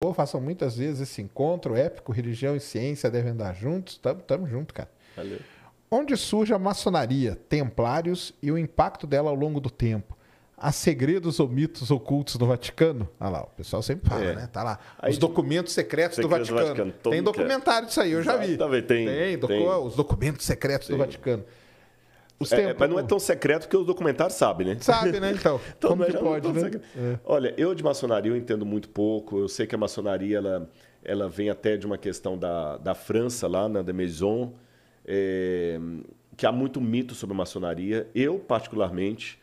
Ou façam muitas vezes esse encontro épico, religião e ciência devem andar juntos. Tamo, tamo junto, cara. Valeu. Onde surge a maçonaria, templários e o impacto dela ao longo do tempo? Há segredos ou mitos ocultos no Vaticano? Olha ah lá, o pessoal sempre fala, é. né? Tá lá. Aí, os documentos secretos do Vaticano. Do Vaticano tem documentário disso aí, eu já vi. Também tem. Tem, tem. os documentos secretos do Vaticano. É, mas não é tão secreto que o documentário sabe, né? Sabe, né? Então, então como que é pode, né? É. Olha, eu de maçonaria eu entendo muito pouco. Eu sei que a maçonaria ela, ela vem até de uma questão da, da França, lá na de Maison, é, que há muito mito sobre a maçonaria. Eu, particularmente,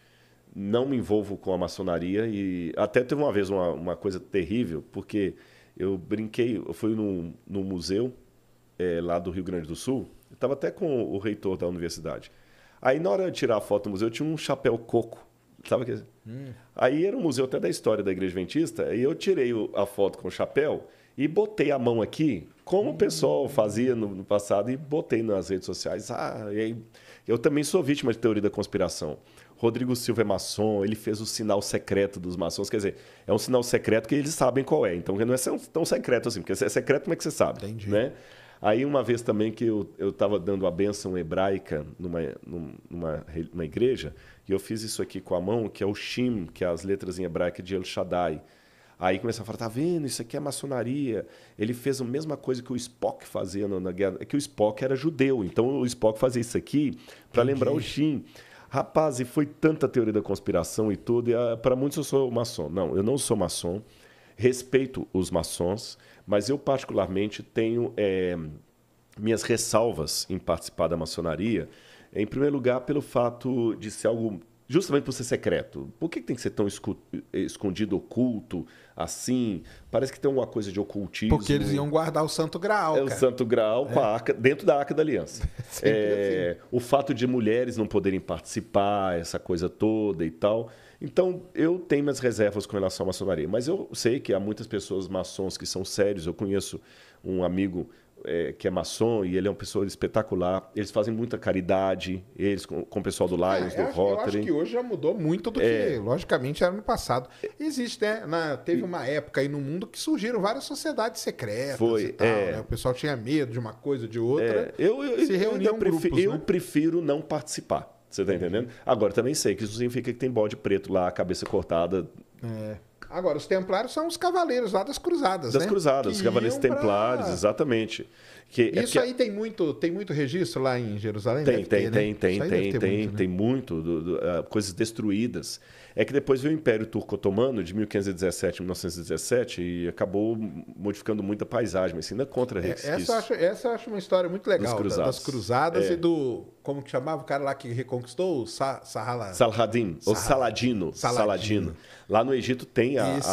não me envolvo com a maçonaria. E até teve uma vez uma, uma coisa terrível, porque eu brinquei, eu fui num, num museu é, lá do Rio Grande do Sul. estava até com o reitor da universidade. Aí na hora de tirar a foto do museu, eu tinha um chapéu coco. Sabe o que é hum. Aí era um museu até da história da Igreja Adventista, e eu tirei a foto com o chapéu e botei a mão aqui, como hum. o pessoal hum. fazia no, passado, e botei nas redes sociais. Ah, aí, eu também sou vítima de teoria da conspiração. Rodrigo Silva é maçom, ele fez o sinal secreto dos maçons. Quer dizer, é um sinal secreto que eles sabem qual é. Então não é tão secreto assim, porque se é secreto, como é que você sabe? Entendi. Né? Aí, uma vez também que eu estava dando a bênção hebraica numa, numa, numa igreja, e eu fiz isso aqui com a mão, que é o Shim, que é as letras em hebraico de El Shaddai. Aí começou a falar, tá vendo, isso aqui é maçonaria. Ele fez a mesma coisa que o Spock fazia na guerra. É que o Spock era judeu, então o Spock fazia isso aqui para lembrar o Shin. Rapaz, e foi tanta teoria da conspiração e tudo. E, ah, para muitos eu sou maçom. Não, eu não sou maçom respeito os maçons, mas eu, particularmente, tenho é, minhas ressalvas em participar da maçonaria. Em primeiro lugar, pelo fato de ser algo justamente por ser secreto. Por que tem que ser tão eh, escondido, oculto, assim? Parece que tem uma coisa de ocultismo. Porque eles iam guardar o Santo Graal. É, o Santo Graal é. com a arca, dentro da Arca da Aliança. É, assim. O fato de mulheres não poderem participar, essa coisa toda e tal. Então, eu tenho minhas reservas com relação à maçonaria. Mas eu sei que há muitas pessoas maçons que são sérios. Eu conheço um amigo é, que é maçom e ele é uma pessoa espetacular. Eles fazem muita caridade, eles com, com o pessoal do ah, Lions, do Rotary. Eu acho que hoje já mudou muito do é, que, logicamente, era no passado. Existe, né? Na, teve uma época aí no mundo que surgiram várias sociedades secretas foi, tal, é, né? O pessoal tinha medo de uma coisa de outra. É, eu, eu, se reuniam prefiro, grupos, eu né? prefiro não participar. Você tá entendendo? Agora, também sei que isso significa que tem bode preto lá, cabeça cortada. É. Agora, os templários são os cavaleiros lá das cruzadas, das né? cruzadas, que os cavaleiros templários, pra... exatamente. Que, é Isso é porque... aí tem muito, tem muito registro lá em Jerusalém? Tem, tem, ter, tem, né? tem, tem, tem, muito, né? tem muito do, do, uh, coisas destruídas. É que depois veio o Império Turco-Otomano de 1517 a 1917 e acabou modificando muito a paisagem, mas ainda contra é, essa Acho, essa eu acho uma história muito legal, cruzados. das cruzadas é. e do... Como que chamava o cara lá que reconquistou? O Sa Sahala... ou Saladino, Saladino. Saladino. Lá no Egito tem a, esse,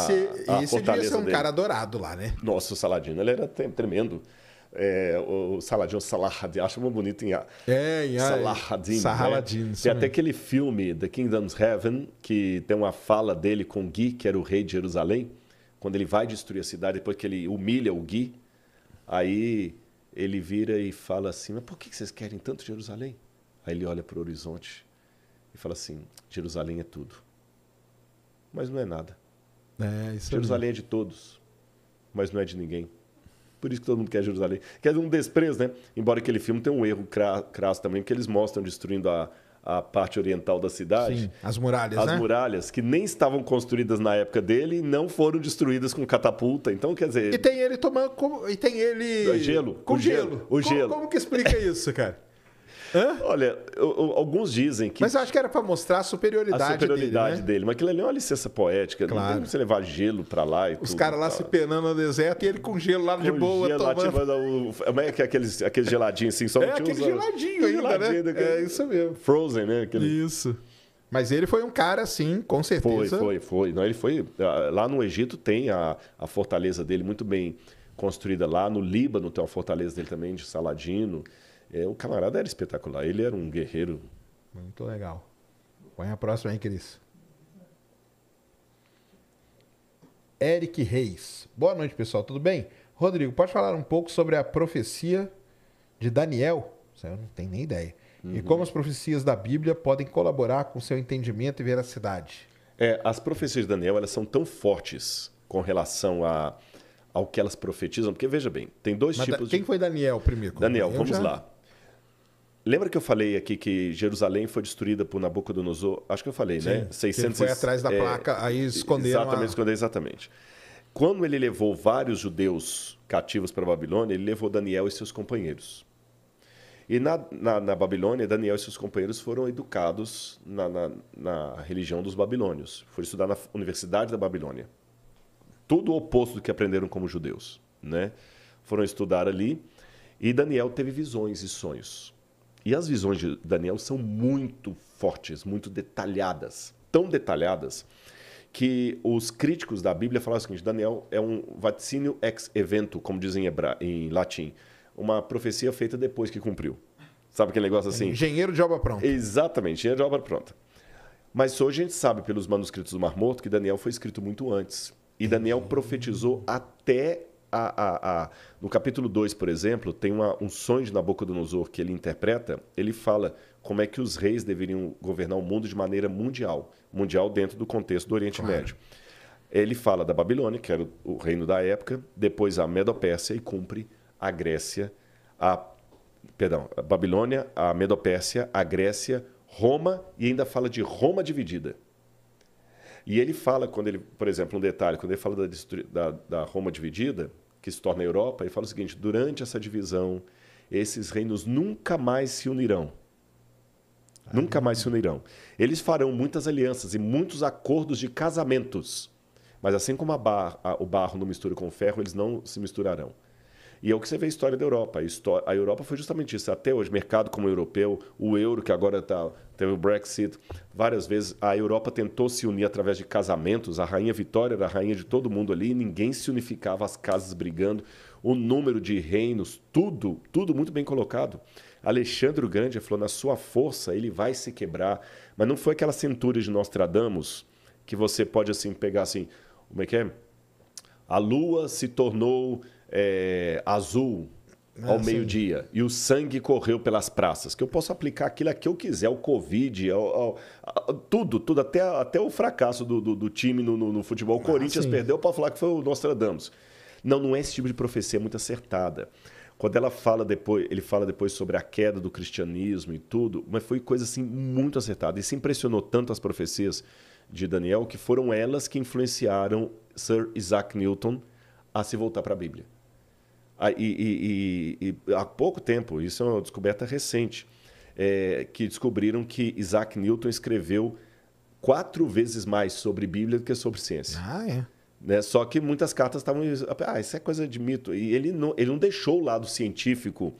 a, a esse fortaleza Esse devia ser um dele. cara adorado lá, né? Nossa, o Saladino ele era tremendo. É, o Saladin, o acho muito bonito em, é, em Salahaddin. né? Tem até aquele filme, The Kingdom's Heaven, que tem uma fala dele com Gui, que era o rei de Jerusalém, quando ele vai destruir a cidade, depois que ele humilha o Gui, aí ele vira e fala assim: Mas por que vocês querem tanto Jerusalém? Aí ele olha para o horizonte e fala assim: Jerusalém é tudo, mas não é nada. É, Jerusalém é de todos, mas não é de ninguém. Por isso que todo mundo quer Jerusalém. Quer é um desprezo, né? Embora aquele filme tenha um erro crasso também, porque eles mostram destruindo a, a parte oriental da cidade. Sim, as muralhas, As né? muralhas, que nem estavam construídas na época dele, não foram destruídas com catapulta. Então, quer dizer... E tem ele tomando... E tem ele... É gelo. Com o gelo. gelo. O com, gelo. Como que explica isso, cara? Olha, alguns dizem que. Mas eu acho que era para mostrar a superioridade, dele. a superioridade dele, né? dele. Mas aquilo ali é uma licença poética. Claro. Não tem você levar gelo para lá e Os tudo. Os caras lá tá. se penando no deserto e ele com gelo lá com de boa gelo tomando. como é que é aqueles aqueles, aquele geladinho assim? Só é, aquele geladinho ainda, né? geladinho né? Daquele... É isso mesmo. Frozen, né? Aquele... Isso. Mas ele foi um cara, assim, com certeza. Foi, foi, foi. Não, ele foi. Ah, lá no Egito tem a, a fortaleza dele muito bem construída lá. No Líbano tem uma fortaleza dele também, de Saladino. É, o camarada era espetacular, ele era um guerreiro. Muito legal. Põe a próxima aí, Cris. Eric Reis. Boa noite, pessoal. Tudo bem? Rodrigo, pode falar um pouco sobre a profecia de Daniel? eu não tenho nem ideia. Uhum. E como as profecias da Bíblia podem colaborar com seu entendimento e veracidade? É, as profecias de Daniel elas são tão fortes com relação a, ao que elas profetizam, porque veja bem, tem dois Mas tipos. Da, quem de... foi Daniel primeiro? Daniel, Daniel vamos já... lá. Lembra que eu falei aqui que Jerusalém foi destruída por Nabucodonosor? Acho que eu falei, né? Sim, né? 600, ele foi atrás da é, placa, é, aí esconderam. Exatamente, a... esconderam exatamente. Quando ele levou vários judeus cativos para a Babilônia, ele levou Daniel e seus companheiros. E na, na, na Babilônia, Daniel e seus companheiros foram educados na, na, na religião dos babilônios. Foram estudar na Universidade da Babilônia. Tudo o oposto do que aprenderam como judeus. Né? Foram estudar ali. E Daniel teve visões e sonhos. E as visões de Daniel são muito fortes, muito detalhadas, tão detalhadas que os críticos da Bíblia falam o seguinte: Daniel é um vaticínio ex evento, como dizem em, em latim, uma profecia feita depois que cumpriu. Sabe aquele negócio assim? Engenheiro de obra pronta. Exatamente, engenheiro de obra pronta. Mas hoje a gente sabe pelos manuscritos do Mar Morto que Daniel foi escrito muito antes. E Daniel profetizou até a, a, no capítulo 2, por exemplo, tem uma, um sonho de Nabucodonosor que ele interpreta, ele fala como é que os reis deveriam governar o mundo de maneira mundial, mundial dentro do contexto do Oriente claro. Médio. Ele fala da Babilônia, que era o reino da época, depois a Medopérsia e cumpre a Grécia, a perdão, a Babilônia, a Medopérsia, a Grécia, Roma e ainda fala de Roma dividida. E ele fala quando ele, por exemplo, um detalhe, quando ele fala da, da, da Roma dividida, que se torna a Europa, ele fala o seguinte: durante essa divisão, esses reinos nunca mais se unirão. Ah. nunca mais se unirão. Eles farão muitas alianças e muitos acordos de casamentos. Mas assim como a bar, a, o barro não mistura com o ferro, eles não se misturarão. E é o que você vê a história da Europa. A, história, a Europa foi justamente isso. Até hoje, mercado como o europeu, o euro, que agora está teve o Brexit, várias vezes a Europa tentou se unir através de casamentos, a rainha Vitória era a rainha de todo mundo ali, ninguém se unificava, as casas brigando, o número de reinos, tudo, tudo muito bem colocado. Alexandre o Grande falou: na sua força ele vai se quebrar. Mas não foi aquela centúria de Nostradamus que você pode assim pegar assim, como é que é? A lua se tornou é, azul né, ao assim. meio-dia e o sangue correu pelas praças, que eu posso aplicar aquilo a que eu quiser, o Covid, ao, ao, tudo, tudo, até, até o fracasso do, do, do time no, no, no futebol. O ah, Corinthians sim. perdeu para falar que foi o Nostradamus. Não, não é esse tipo de profecia muito acertada. Quando ela fala depois, ele fala depois sobre a queda do cristianismo e tudo, mas foi coisa assim muito acertada. E se impressionou tanto as profecias de Daniel que foram elas que influenciaram Sir Isaac Newton a se voltar para a Bíblia. Ah, e, e, e, há pouco tempo, isso é uma descoberta recente, é, que descobriram que Isaac Newton escreveu quatro vezes mais sobre Bíblia do que sobre ciência. Ah, é. Né? Só que muitas cartas estavam. Ah, isso é coisa de mito. E ele não, ele não deixou o lado científico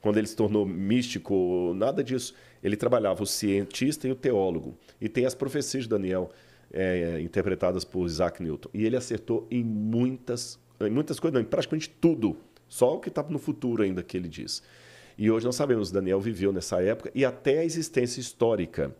quando ele se tornou místico, nada disso. Ele trabalhava o cientista e o teólogo. E tem as profecias de Daniel, é, interpretadas por Isaac Newton. E ele acertou em muitas, em muitas coisas, não, em praticamente tudo só o que está no futuro ainda que ele diz. E hoje nós sabemos, Daniel viveu nessa época e até a existência histórica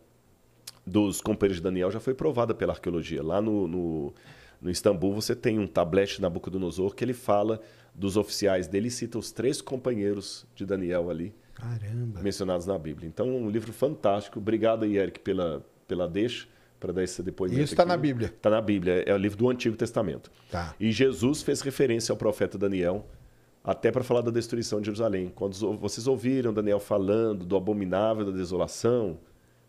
dos companheiros de Daniel já foi provada pela arqueologia. Lá no, no, no Istambul você tem um tablete do Nabucodonosor que ele fala dos oficiais dele e cita os três companheiros de Daniel ali Caramba. mencionados na Bíblia. Então, um livro fantástico. Obrigado aí, Eric, pela, pela deixa para dar esse depoimento. Isso está na Bíblia. Está na Bíblia, é o livro do Antigo Testamento. Tá. E Jesus fez referência ao profeta Daniel até para falar da destruição de Jerusalém. Quando vocês ouviram Daniel falando do abominável da desolação,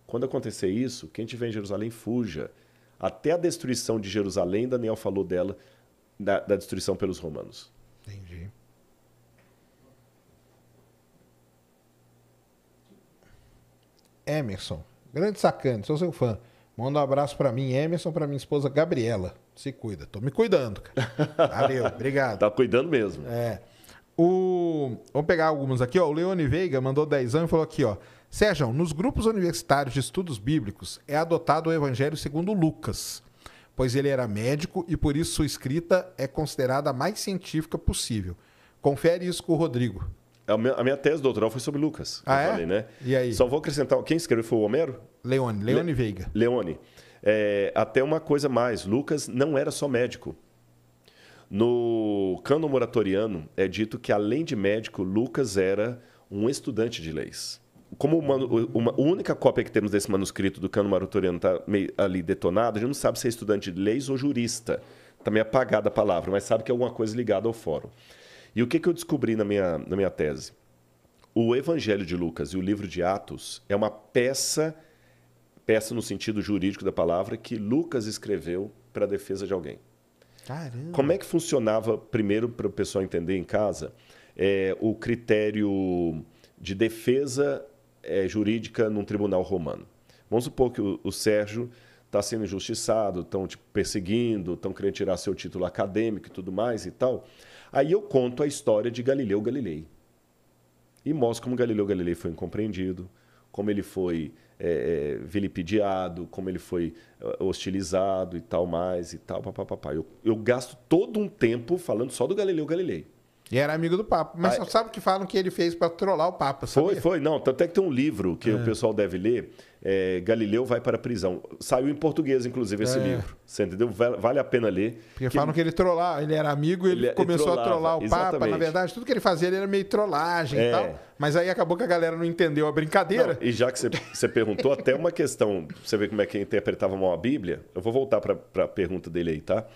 quando acontecer isso, quem tiver em Jerusalém fuja. Até a destruição de Jerusalém, Daniel falou dela, da, da destruição pelos romanos. Entendi. Emerson, grande sacane, sou seu fã. Manda um abraço para mim, Emerson, para minha esposa Gabriela. Se cuida. Tô me cuidando, cara. Valeu, obrigado. tá cuidando mesmo. É. O... Vamos pegar algumas aqui, ó. O Leone Veiga mandou anos e falou aqui, ó. Sérgio, nos grupos universitários de estudos bíblicos é adotado o evangelho segundo Lucas, pois ele era médico e por isso sua escrita é considerada a mais científica possível. Confere isso com o Rodrigo. A é minha, a minha tese doutoral foi sobre Lucas. Ah, é? Falei, né? E aí? Só vou acrescentar. Quem escreveu foi o Homero? Leone, Leone Le... Veiga. Leone. É, até uma coisa mais: Lucas não era só médico. No cano moratoriano é dito que, além de médico, Lucas era um estudante de leis. Como uma, uma única cópia que temos desse manuscrito do cano moratoriano está ali detonado, a gente não sabe se é estudante de leis ou jurista. Está meio apagada a palavra, mas sabe que é alguma coisa ligada ao fórum. E o que, que eu descobri na minha, na minha tese? O Evangelho de Lucas e o livro de Atos é uma peça, peça no sentido jurídico da palavra, que Lucas escreveu para a defesa de alguém. Caramba. Como é que funcionava, primeiro, para o pessoal entender em casa, é, o critério de defesa é, jurídica num tribunal romano? Vamos supor que o, o Sérgio está sendo injustiçado, estão te perseguindo, estão querendo tirar seu título acadêmico e tudo mais e tal. Aí eu conto a história de Galileu Galilei. E mostro como Galileu Galilei foi incompreendido, como ele foi é, é, vilipendiado, como ele foi é, hostilizado e tal mais e tal, papapá. Eu, eu gasto todo um tempo falando só do Galileu Galilei. E era amigo do Papa. Mas ah, é. sabe o que falam que ele fez para trollar o Papa, sabe? Foi, foi. Não, tanto é que tem um livro que é. o pessoal deve ler, é, Galileu vai para a prisão. Saiu em português, inclusive, esse é. livro. Você entendeu? Vale a pena ler. Porque que... falam que ele trollava, ele era amigo e ele, ele é- começou trolava, a trollar o exatamente. Papa. Na verdade, tudo que ele fazia ele era meio trollagem e é. tal. Mas aí acabou que a galera não entendeu a brincadeira. Não, e já que você, você perguntou, até uma questão, você vê como é que interpretava mal a Bíblia, eu vou voltar para a pergunta dele aí, tá?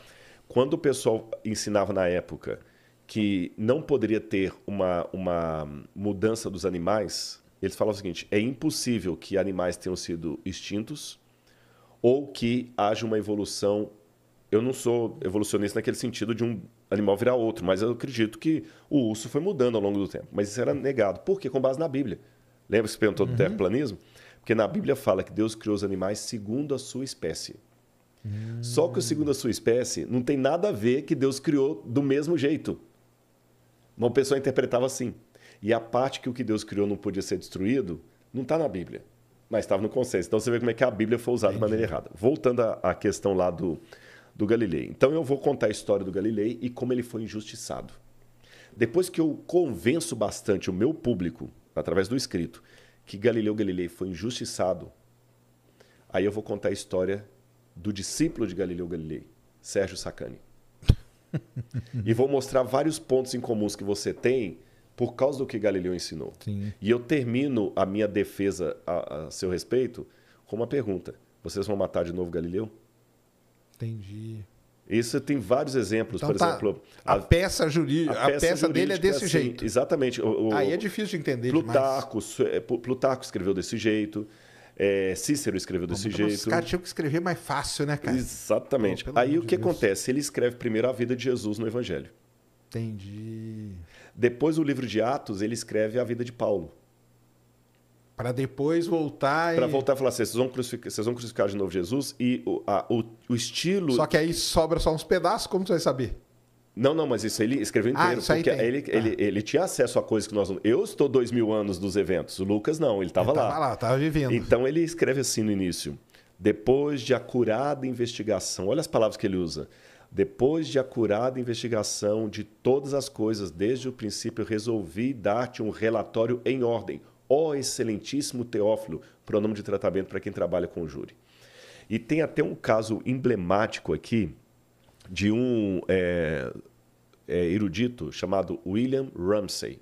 Quando o pessoal ensinava na época que não poderia ter uma, uma mudança dos animais, eles falam o seguinte: é impossível que animais tenham sido extintos ou que haja uma evolução. Eu não sou evolucionista naquele sentido de um animal virar outro, mas eu acredito que o urso foi mudando ao longo do tempo. Mas isso era negado. Por quê? Com base na Bíblia. Lembra que você perguntou uhum. do terraplanismo? Porque na Bíblia fala que Deus criou os animais segundo a sua espécie. Uhum. Só que o segundo a sua espécie não tem nada a ver que Deus criou do mesmo jeito. Uma pessoa interpretava assim. E a parte que o que Deus criou não podia ser destruído não está na Bíblia, mas estava no consenso. Então você vê como é que a Bíblia foi usada Entendi. de maneira errada. Voltando à questão lá do, do Galilei. Então eu vou contar a história do Galilei e como ele foi injustiçado. Depois que eu convenço bastante o meu público, através do escrito, que Galileu Galilei foi injustiçado, aí eu vou contar a história do discípulo de Galileu Galilei, Sérgio Sacani. e vou mostrar vários pontos em comuns que você tem por causa do que Galileu ensinou. Sim. E eu termino a minha defesa a, a, seu respeito com uma pergunta: vocês vão matar de novo Galileu? Entendi. Isso tem vários exemplos, então, por tá, exemplo. A, a, peça jurídica, a peça, peça dele é desse assim, jeito. Exatamente. O, o, Aí é difícil de entender. Plutarco, é, Plutarco escreveu desse jeito. É, Cícero escreveu desse Como jeito. Os caras tinham que escrever mais fácil, né, cara? Exatamente. Pô, Aí o que Deus. acontece? Ele escreve primeiro a vida de Jesus no Evangelho. Entendi. Depois, o livro de Atos, ele escreve a vida de Paulo. Para depois voltar e. Para voltar e falar assim: vocês vão, crucificar, vocês vão crucificar de novo Jesus e o, a, o, o estilo. Só que aí sobra só uns pedaços, como você vai saber? Não, não, mas isso ele escreveu ah, inteiro. Ah, porque ele, tá. ele, ele tinha acesso a coisas que nós não. Eu estou dois mil anos dos eventos. O Lucas não, ele estava lá. Estava lá, estava vivendo. Então ele escreve assim no início. Depois de acurada investigação, olha as palavras que ele usa. Depois de acurada investigação de todas as coisas, desde o princípio, resolvi dar-te um relatório em ordem. Ó excelentíssimo Teófilo, pronome de tratamento para quem trabalha com o júri. E tem até um caso emblemático aqui, de um é, é, erudito chamado William Ramsay.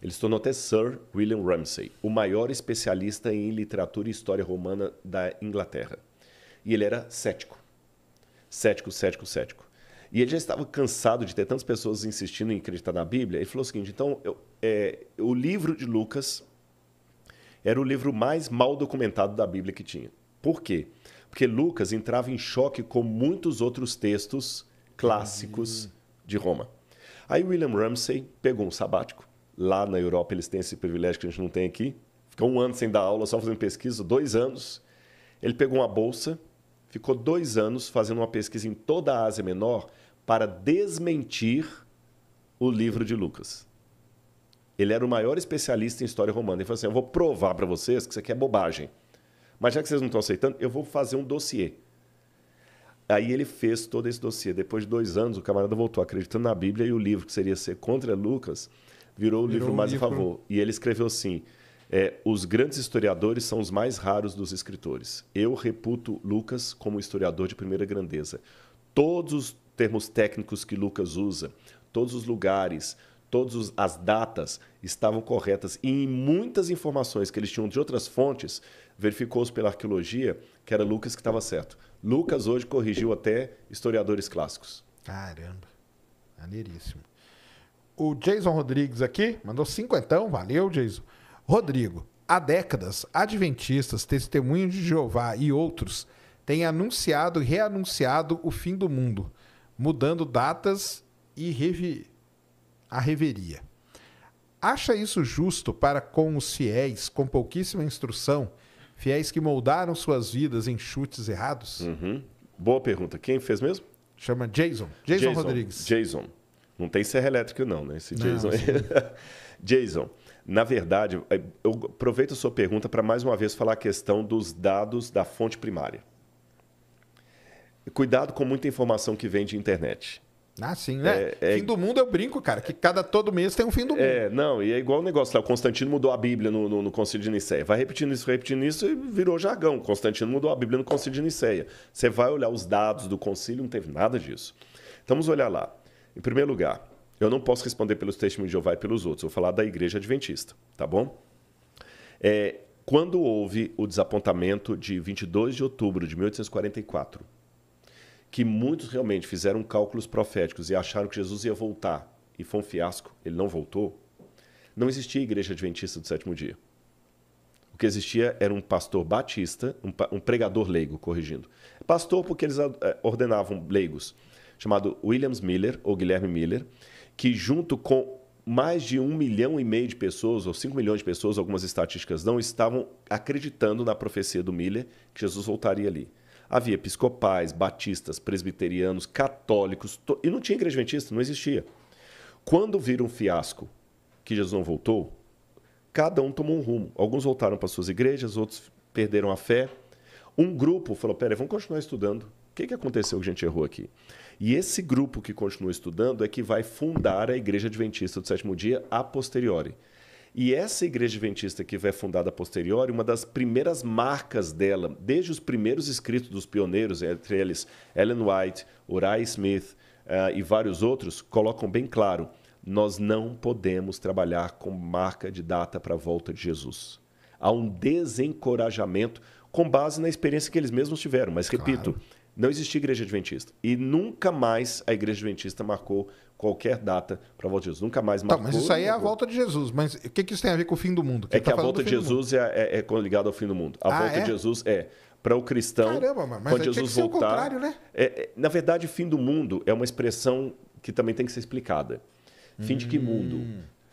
Ele se tornou até Sir William Ramsay, o maior especialista em literatura e história romana da Inglaterra. E ele era cético. Cético, cético, cético. E ele já estava cansado de ter tantas pessoas insistindo em acreditar na Bíblia. Ele falou o seguinte: então, eu, é, o livro de Lucas era o livro mais mal documentado da Bíblia que tinha. Por quê? Porque Lucas entrava em choque com muitos outros textos clássicos uhum. de Roma. Aí William Ramsay pegou um sabático. Lá na Europa eles têm esse privilégio que a gente não tem aqui. Ficou um ano sem dar aula, só fazendo pesquisa, dois anos. Ele pegou uma bolsa, ficou dois anos fazendo uma pesquisa em toda a Ásia Menor para desmentir o livro de Lucas. Ele era o maior especialista em história romana. Ele falou assim: Eu vou provar para vocês que isso aqui é bobagem. Mas já que vocês não estão aceitando, eu vou fazer um dossiê. Aí ele fez todo esse dossiê. Depois de dois anos, o camarada voltou acreditando na Bíblia e o livro que seria ser contra Lucas virou o virou livro mais livro. a favor. E ele escreveu assim: é, os grandes historiadores são os mais raros dos escritores. Eu reputo Lucas como historiador de primeira grandeza. Todos os termos técnicos que Lucas usa, todos os lugares, todas as datas estavam corretas e em muitas informações que eles tinham de outras fontes, verificou-se pela arqueologia que era Lucas que estava certo. Lucas hoje corrigiu até historiadores clássicos. Caramba, maneiríssimo. O Jason Rodrigues aqui mandou cinquentão, valeu Jason. Rodrigo, há décadas, adventistas, testemunhos de Jeová e outros têm anunciado e reanunciado o fim do mundo, mudando datas e revi a reveria. Acha isso justo para com os fiéis com pouquíssima instrução, fiéis que moldaram suas vidas em chutes errados? Uhum. Boa pergunta. Quem fez mesmo? Chama Jason. Jason, Jason Rodrigues. Jason. Não tem serra elétrica, não, né? Esse Jason. Não, Jason, na verdade, eu aproveito a sua pergunta para mais uma vez falar a questão dos dados da fonte primária. Cuidado com muita informação que vem de internet. Ah, sim, né? É, é fim é... do mundo eu brinco, cara, que cada todo mês tem um fim do é, mundo. É, não, e é igual o negócio lá, o Constantino mudou a Bíblia no, no, no Concílio de Nicéia. Vai repetindo isso, repetindo isso e virou jargão. Constantino mudou a Bíblia no Concílio de Nicéia. Você vai olhar os dados do concílio, não teve nada disso. Então vamos olhar lá. Em primeiro lugar, eu não posso responder pelos testemunhos de Jeová e pelos outros, vou falar da igreja adventista, tá bom? É, quando houve o desapontamento de 22 de outubro de 1844, que muitos realmente fizeram cálculos proféticos e acharam que Jesus ia voltar, e foi um fiasco, ele não voltou, não existia igreja adventista do sétimo dia. O que existia era um pastor batista, um, um pregador leigo, corrigindo. Pastor porque eles é, ordenavam leigos, chamado Williams Miller, ou Guilherme Miller, que junto com mais de um milhão e meio de pessoas, ou cinco milhões de pessoas, algumas estatísticas não, estavam acreditando na profecia do Miller que Jesus voltaria ali. Havia episcopais, batistas, presbiterianos, católicos, to... e não tinha igreja adventista, não existia. Quando viram um fiasco que Jesus não voltou, cada um tomou um rumo. Alguns voltaram para suas igrejas, outros perderam a fé. Um grupo falou: peraí, vamos continuar estudando. O que, que aconteceu que a gente errou aqui? E esse grupo que continua estudando é que vai fundar a Igreja Adventista do Sétimo Dia a posteriori. E essa igreja adventista que vai fundada posterior uma das primeiras marcas dela, desde os primeiros escritos dos pioneiros, entre eles Ellen White, Uriah Smith uh, e vários outros, colocam bem claro: nós não podemos trabalhar com marca de data para a volta de Jesus. Há um desencorajamento com base na experiência que eles mesmos tiveram. Mas, claro. repito, não existia igreja adventista. E nunca mais a igreja adventista marcou qualquer data para a volta de Jesus. Nunca mais tá, marcou. Tá, mas isso aí é a volta de Jesus. Mas o que, que isso tem a ver com o fim do mundo? Que é que tá a volta de Jesus é, é, é ligada ao fim do mundo. A ah, volta é? de Jesus é para o cristão. Caramba, mas quando Jesus voltar, o contrário, né? É, é, na verdade, fim do mundo é uma expressão que também tem que ser explicada. Fim hum, de que hum, mundo?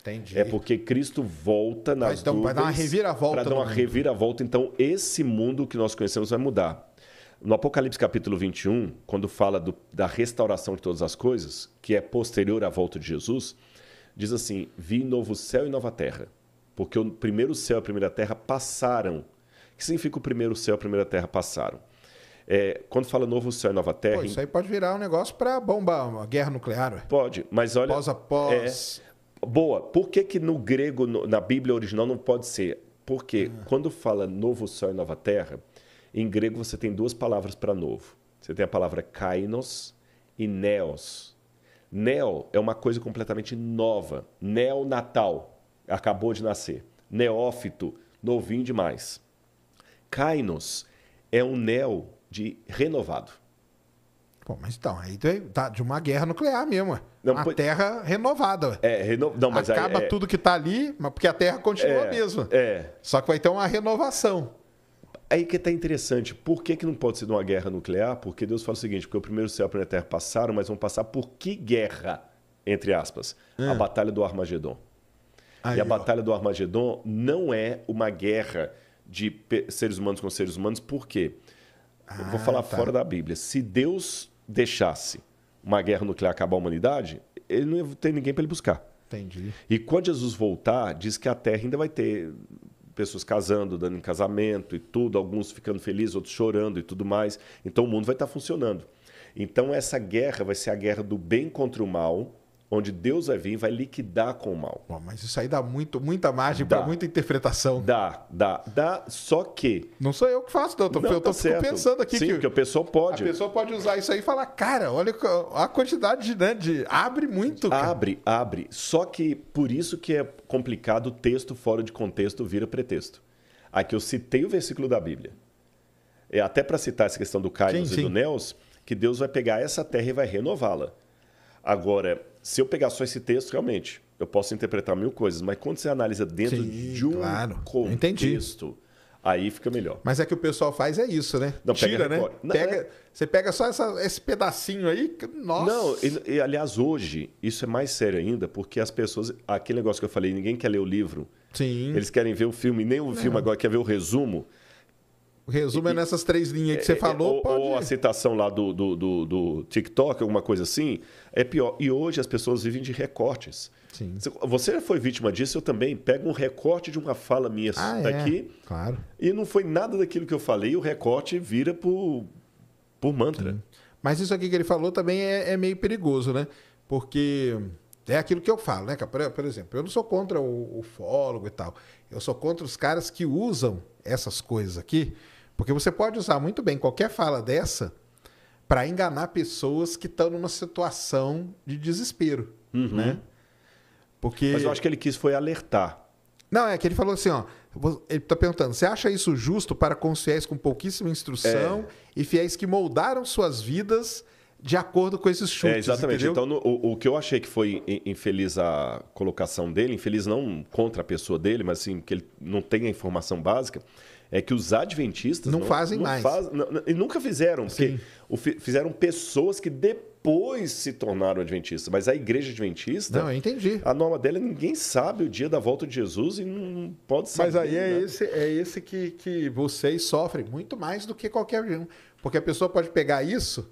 Entendi. É porque Cristo volta nas vai, então, Vai dar uma reviravolta. Para dar uma reviravolta. Então, esse mundo que nós conhecemos vai mudar no Apocalipse capítulo 21, quando fala do, da restauração de todas as coisas, que é posterior à volta de Jesus, diz assim: Vi novo céu e nova terra, porque o primeiro céu e a primeira terra passaram. O que significa o primeiro céu e a primeira terra passaram? É, quando fala novo céu e nova terra. Pô, isso aí pode virar um negócio para bombar uma guerra nuclear. Ué. Pode, mas olha. Pós após. É, boa. Por que, que no grego, na Bíblia original, não pode ser? Porque ah. quando fala novo céu e nova terra em grego você tem duas palavras para novo. Você tem a palavra kainos e neos. Neo é uma coisa completamente nova. Neonatal, acabou de nascer. Neófito, novinho demais. Kainos é um neo de renovado. Bom, mas então, aí é- tá de uma guerra nuclear mesmo. Não, a pois... Terra renovada. É, reno... não, mas Acaba aí, é... tudo que tá ali, porque a Terra continua é, mesmo. É. Só que vai ter uma renovação. Aí que está interessante. Por que, que não pode ser de uma guerra nuclear? Porque Deus fala o seguinte: porque o primeiro céu e a primeira terra passaram, mas vão passar por que guerra? Entre aspas. É. A Batalha do Armagedon. Aí, e a ó. Batalha do Armagedon não é uma guerra de seres humanos com seres humanos, por quê? Ah, vou falar tá. fora da Bíblia. Se Deus deixasse uma guerra nuclear acabar a humanidade, ele não ia ter ninguém para ele buscar. Entendi. E quando Jesus voltar, diz que a Terra ainda vai ter pessoas casando, dando em casamento e tudo, alguns ficando felizes, outros chorando e tudo mais. Então o mundo vai estar funcionando. Então essa guerra vai ser a guerra do bem contra o mal, onde Deus vai vir e vai liquidar com o mal. mas isso aí dá muito, muita margem para muita interpretação. Dá, dá, dá, só que. Não sou eu que faço, não. Eu tô, não, eu tá tô tá pensando aqui Sim, que. a pessoa pode. A pessoa pode usar isso aí e falar, cara, olha a quantidade de. Né, de... abre muito. Cara. Abre, abre. Só que por isso que é complicado o texto fora de contexto vira pretexto. Aqui eu citei o versículo da Bíblia. É até para citar essa questão do Kairos e do Nels, que Deus vai pegar essa terra e vai renová-la. Agora, se eu pegar só esse texto, realmente, eu posso interpretar mil coisas, mas quando você analisa dentro Sim, de um claro. contexto, Entendi. aí fica melhor. Mas é que o pessoal faz é isso, né? Não, Tira, né? pega né? pega, Você pega só essa, esse pedacinho aí, nossa. Não, e, e, aliás, hoje, isso é mais sério ainda, porque as pessoas. Aquele negócio que eu falei, ninguém quer ler o livro. Sim. Eles querem ver o filme, nem o Não. filme agora quer ver o resumo. O resumo é e, é nessas três linhas que você é, é, falou. Ou, pode... ou a citação lá do, do, do, do, TikTok, alguma coisa assim, é pior. E hoje as pessoas vivem de recortes. Sim. Você foi vítima disso, eu também. pego um recorte de uma fala minha ah, daqui. É. Claro. E não foi nada daquilo que eu falei, o recorte vira por, por mantra. Sim. Mas isso aqui que ele falou também é, é, meio perigoso, né? Porque é aquilo que eu falo, né? Por, por exemplo, eu não sou contra o, o fólogo e tal. Eu sou contra os caras que usam essas coisas aqui porque você pode usar muito bem qualquer fala dessa para enganar pessoas que estão numa situação de desespero, uhum. né? Porque... Mas eu acho que ele quis foi alertar. Não, é que ele falou assim, ó, ele está perguntando, você acha isso justo para com os fiéis com pouquíssima instrução é. e fiéis que moldaram suas vidas de acordo com esses chutes, é, Exatamente. Entendeu? Então, no, o, o, que eu achei que foi infeliz a colocação dele, infeliz não contra a pessoa dele, mas assim, que ele não tem a informação básica, é que os adventistas não, não fazem não mais. Faz, não, e nunca fizeram, porque o, fizeram pessoas que depois se tornaram adventistas. Mas a igreja adventista. Não, eu entendi. A norma dela é ninguém sabe o dia da volta de Jesus e não pode saber. Mas aí é né? esse, é esse que, que vocês sofrem muito mais do que qualquer um. Porque a pessoa pode pegar isso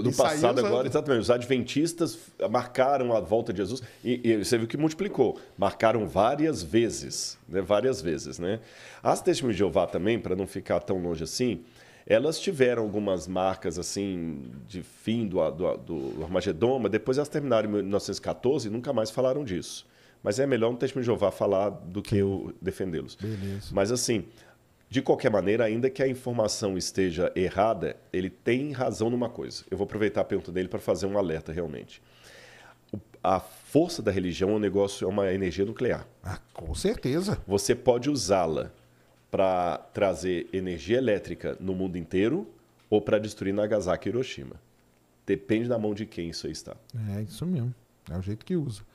do e passado agora, exatamente. Os adventistas marcaram a volta de Jesus e, e, você viu que multiplicou. Marcaram várias vezes, né? Várias vezes, né? As testemunhas de Jeová também, para não ficar tão longe assim, elas tiveram algumas marcas assim de fim do, do, do Armagedon, mas depois elas terminaram em 1914 e nunca mais falaram disso. Mas é melhor um testemunho de Jeová falar do que eu defendê-los. beleza Mas assim, de qualquer maneira, ainda que a informação esteja errada, ele tem razão numa coisa. Eu vou aproveitar a pergunta dele para fazer um alerta realmente. A força da religião é um negócio, é uma energia nuclear. Ah, com certeza. Você pode usá-la para trazer energia elétrica no mundo inteiro ou para destruir Nagasaki e Hiroshima. Depende da mão de quem isso aí está. É, isso mesmo. É o jeito que usa.